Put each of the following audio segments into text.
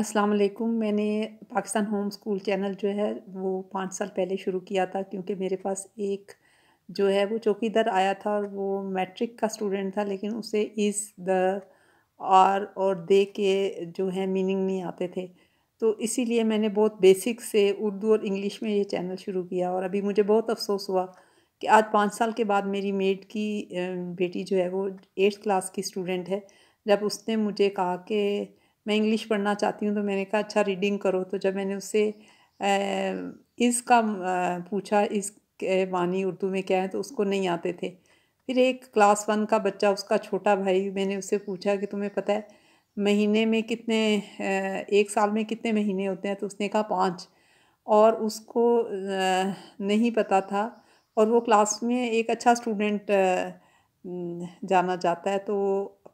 अस्सलाम वालेकुम मैंने पाकिस्तान होम स्कूल चैनल जो है वो पाँच साल पहले शुरू किया था क्योंकि मेरे पास एक जो है वो चौकीदार आया था और वो मैट्रिक का स्टूडेंट था लेकिन उसे इस द आर और दे के जो है मीनिंग नहीं आते थे तो इसीलिए मैंने बहुत बेसिक से उर्दू और इंग्लिश में ये चैनल शुरू किया और अभी मुझे बहुत अफसोस हुआ कि आज पाँच साल के बाद मेरी मेड की बेटी जो है वो एट्थ क्लास की स्टूडेंट है जब उसने मुझे कहा कि मैं इंग्लिश पढ़ना चाहती हूँ तो मैंने कहा अच्छा रीडिंग करो तो जब मैंने उससे इसका पूछा इस वानी उर्दू में क्या है तो उसको नहीं आते थे फिर एक क्लास वन का बच्चा उसका छोटा भाई मैंने उससे पूछा कि तुम्हें पता है महीने में कितने एक साल में कितने महीने होते हैं तो उसने कहा पाँच और उसको नहीं पता था और वो क्लास में एक अच्छा स्टूडेंट जाना जाता है तो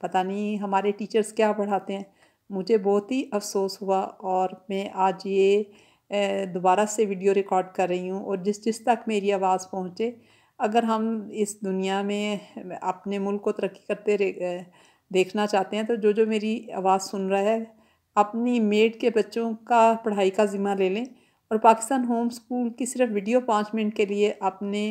पता नहीं हमारे टीचर्स क्या पढ़ाते हैं मुझे बहुत ही अफ़सोस हुआ और मैं आज ये दोबारा से वीडियो रिकॉर्ड कर रही हूँ और जिस जिस तक मेरी आवाज़ पहुँचे अगर हम इस दुनिया में अपने मुल्क को तरक्की करते देखना चाहते हैं तो जो जो मेरी आवाज़ सुन रहा है अपनी मेड के बच्चों का पढ़ाई का ज़िम्मा ले लें और पाकिस्तान होम स्कूल की सिर्फ वीडियो पाँच मिनट के लिए अपने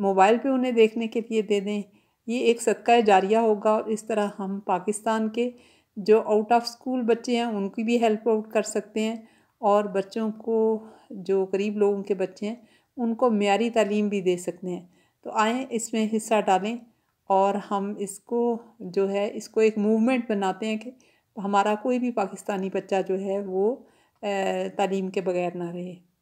मोबाइल पे उन्हें देखने के लिए दे दें ये एक सदका जारिया होगा और इस तरह हम पाकिस्तान के जो आउट ऑफ स्कूल बच्चे हैं उनकी भी हेल्प आउट कर सकते हैं और बच्चों को जो गरीब लोगों के बच्चे हैं उनको मीरी तालीम भी दे सकते हैं तो आएँ इसमें हिस्सा डालें और हम इसको जो है इसको एक मूवमेंट बनाते हैं कि हमारा कोई भी पाकिस्तानी बच्चा जो है वो तालीम के बगैर ना रहे